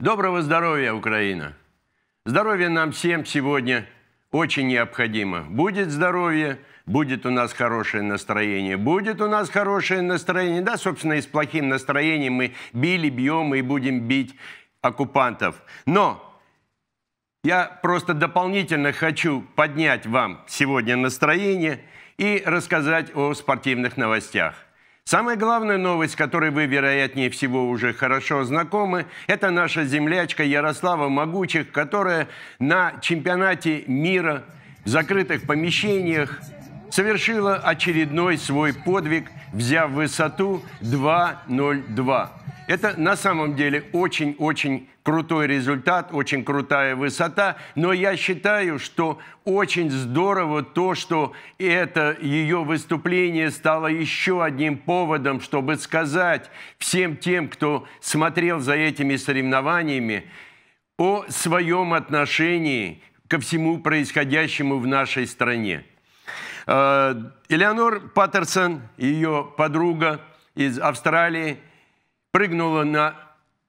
Доброго здоровья, Украина! Здоровье нам всем сегодня очень необходимо. Будет здоровье, будет у нас хорошее настроение, будет у нас хорошее настроение. Да, собственно, и с плохим настроением мы били, бьем и будем бить оккупантов. Но я просто дополнительно хочу поднять вам сегодня настроение и рассказать о спортивных новостях. Самая главная новость, которой вы, вероятнее всего, уже хорошо знакомы, это наша землячка Ярослава Могучих, которая на чемпионате мира в закрытых помещениях совершила очередной свой подвиг, взяв высоту 2.02. Это на самом деле очень-очень крутой результат, очень крутая высота, но я считаю, что очень здорово то, что это ее выступление стало еще одним поводом, чтобы сказать всем тем, кто смотрел за этими соревнованиями, о своем отношении ко всему происходящему в нашей стране. Э, Элеонор Паттерсон, ее подруга из Австралии, прыгнула на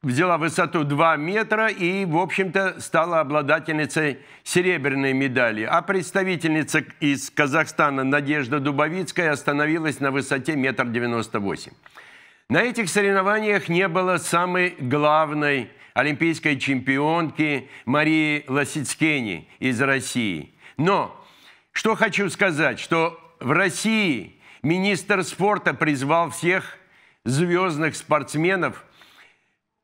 взяла высоту 2 метра и, в общем-то, стала обладательницей серебряной медали. А представительница из Казахстана Надежда Дубовицкая остановилась на высоте метр девяносто восемь. На этих соревнованиях не было самой главной олимпийской чемпионки Марии Лосицкени из России. Но что хочу сказать, что в России министр спорта призвал всех звездных спортсменов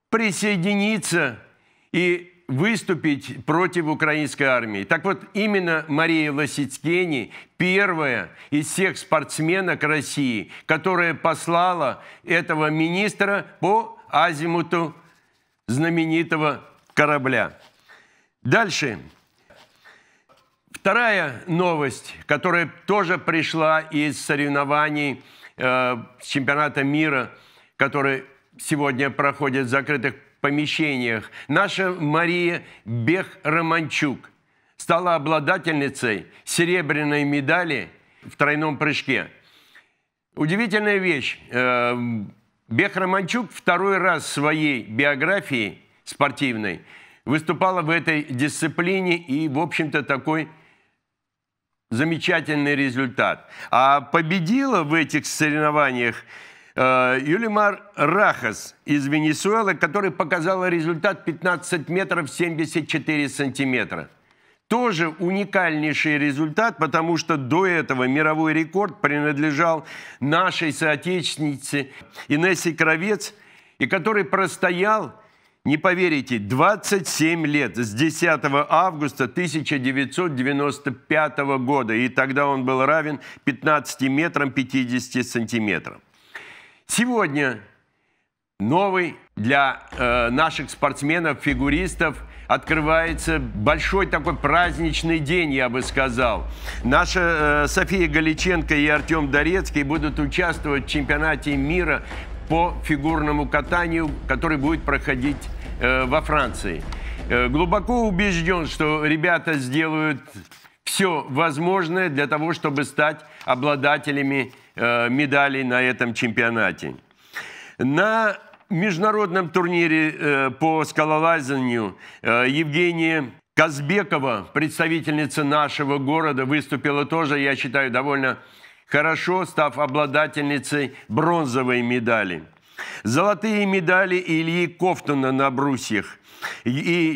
присоединиться и выступить против украинской армии. Так вот, именно Мария Лосицкени первая из всех спортсменок России, которая послала этого министра по азимуту знаменитого корабля. Дальше. Вторая новость, которая тоже пришла из соревнований э, чемпионата мира, который сегодня проходит в закрытых помещениях. Наша Мария Бех-Романчук стала обладательницей серебряной медали в тройном прыжке. Удивительная вещь. Э, Бех-Романчук второй раз в своей биографии спортивной – выступала в этой дисциплине и, в общем-то, такой замечательный результат. А победила в этих соревнованиях э, Юлимар Рахас из Венесуэлы, который показала результат 15 метров 74 сантиметра. Тоже уникальнейший результат, потому что до этого мировой рекорд принадлежал нашей соотечественнице Инессе Кровец, и который простоял не поверите, 27 лет, с 10 августа 1995 года, и тогда он был равен 15 метрам 50 сантиметрам. Сегодня новый для э, наших спортсменов, фигуристов – открывается большой такой праздничный день, я бы сказал. Наша э, София Галиченко и Артем Дорецкий будут участвовать в чемпионате мира по фигурному катанию, который будет проходить Э, во Франции. Э, глубоко убежден, что ребята сделают все возможное для того, чтобы стать обладателями э, медалей на этом чемпионате. На международном турнире по скалолазанию э, Евгения Казбекова, представительница нашего города, выступила тоже, я считаю, довольно хорошо, став обладательницей бронзовой медали. Золотые медали Ильи Кофтона на брусьях и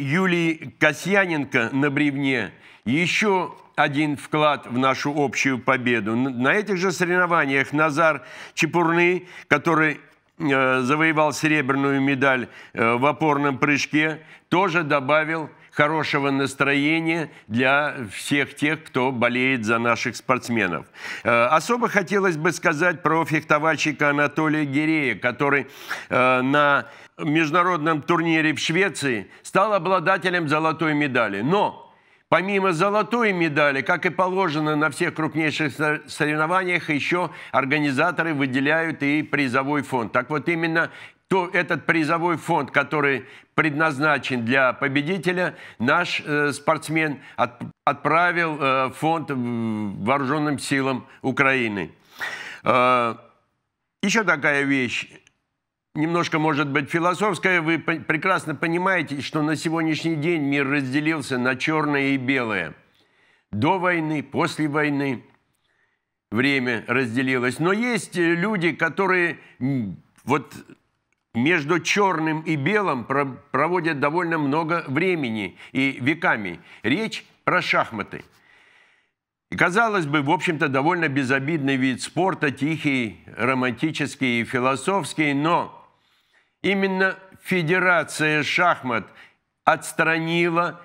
Юлии Касьяненко на бревне. Еще один вклад в нашу общую победу. На этих же соревнованиях Назар Чепурны, который э, завоевал серебряную медаль э, в опорном прыжке, тоже добавил хорошего настроения для всех тех, кто болеет за наших спортсменов. Э, особо хотелось бы сказать про фехтовальщика Анатолия Гирея, который э, на международном турнире в Швеции стал обладателем золотой медали. Но Помимо золотой медали, как и положено на всех крупнейших соревнованиях, еще организаторы выделяют и призовой фонд. Так вот, именно то этот призовой фонд, который предназначен для победителя, наш э, спортсмен от, отправил э, фонд вооруженным силам Украины. Э, еще такая вещь немножко, может быть, философская. Вы прекрасно понимаете, что на сегодняшний день мир разделился на черное и белое. До войны, после войны время разделилось. Но есть э, люди, которые вот между черным и белым проводят довольно много времени и веками. Речь про шахматы. И, казалось бы, в общем-то, довольно безобидный вид спорта, тихий, романтический и философский, но именно Федерация шахмат отстранила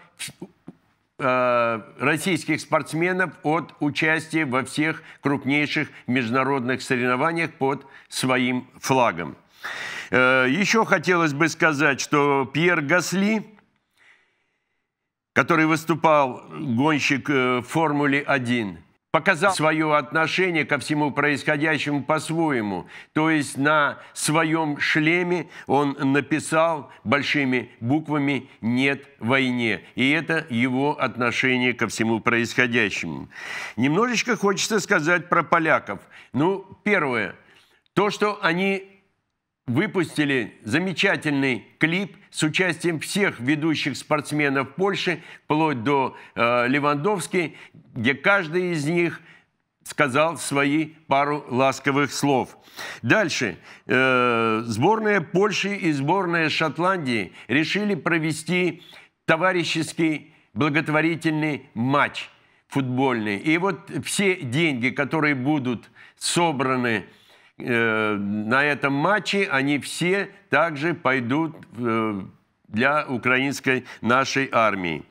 э, российских спортсменов от участия во всех крупнейших международных соревнованиях под своим флагом. Э, еще хотелось бы сказать, что Пьер Гасли, который выступал гонщик э, «Формулы-1», показал свое отношение ко всему происходящему по-своему. То есть на своем шлеме он написал большими буквами «Нет войне». И это его отношение ко всему происходящему. Немножечко хочется сказать про поляков. Ну, первое. То, что они выпустили замечательный клип с участием всех ведущих спортсменов Польши, вплоть до э, Левандовски, где каждый из них сказал свои пару ласковых слов. Дальше. Э, сборная Польши и сборная Шотландии решили провести товарищеский благотворительный матч футбольный. И вот все деньги, которые будут собраны э, на этом матче они все также пойдут э, для украинской нашей армии.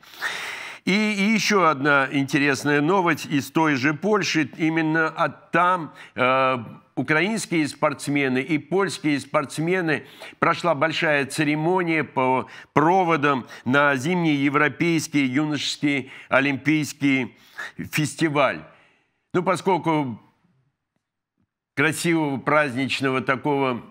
И, еще одна интересная новость из той же Польши. Именно от там э, украинские спортсмены и польские спортсмены прошла большая церемония по проводам на зимний европейский юношеский олимпийский фестиваль. Ну, поскольку красивого праздничного такого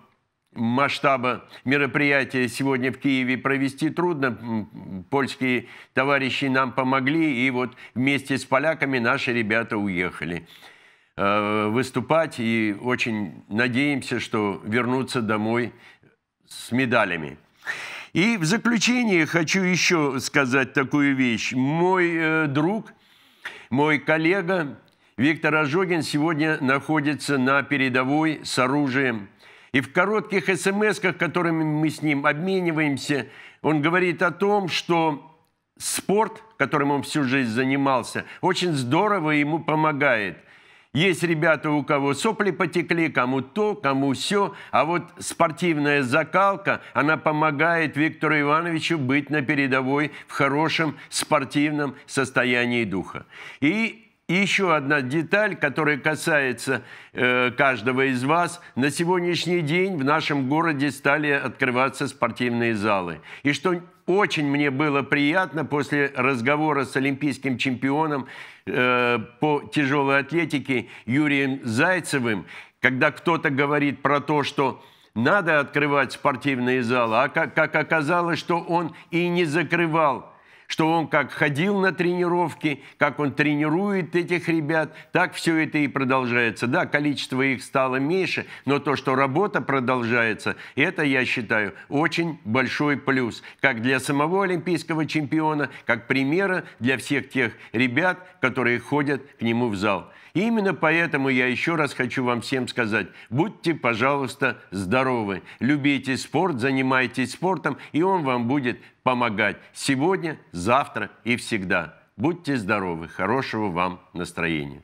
масштаба мероприятия сегодня в Киеве провести трудно. Польские товарищи нам помогли, и вот вместе с поляками наши ребята уехали э, выступать, и очень надеемся, что вернуться домой с медалями. И в заключение хочу еще сказать такую вещь. Мой э, друг, мой коллега Виктор Ожогин сегодня находится на передовой с оружием. И в коротких смс которыми мы с ним обмениваемся, он говорит о том, что спорт, которым он всю жизнь занимался, очень здорово ему помогает. Есть ребята, у кого сопли потекли, кому то, кому все, а вот спортивная закалка, она помогает Виктору Ивановичу быть на передовой в хорошем спортивном состоянии духа. И и еще одна деталь, которая касается э, каждого из вас. На сегодняшний день в нашем городе стали открываться спортивные залы. И что очень мне было приятно после разговора с олимпийским чемпионом э, по тяжелой атлетике Юрием Зайцевым, когда кто-то говорит про то, что надо открывать спортивные залы, а как, как оказалось, что он и не закрывал что он как ходил на тренировки, как он тренирует этих ребят, так все это и продолжается. Да, количество их стало меньше, но то, что работа продолжается, это, я считаю, очень большой плюс, как для самого олимпийского чемпиона, как примера для всех тех ребят, которые ходят к нему в зал. И именно поэтому я еще раз хочу вам всем сказать, будьте, пожалуйста, здоровы, любите спорт, занимайтесь спортом, и он вам будет помогать сегодня, завтра и всегда. Будьте здоровы, хорошего вам настроения.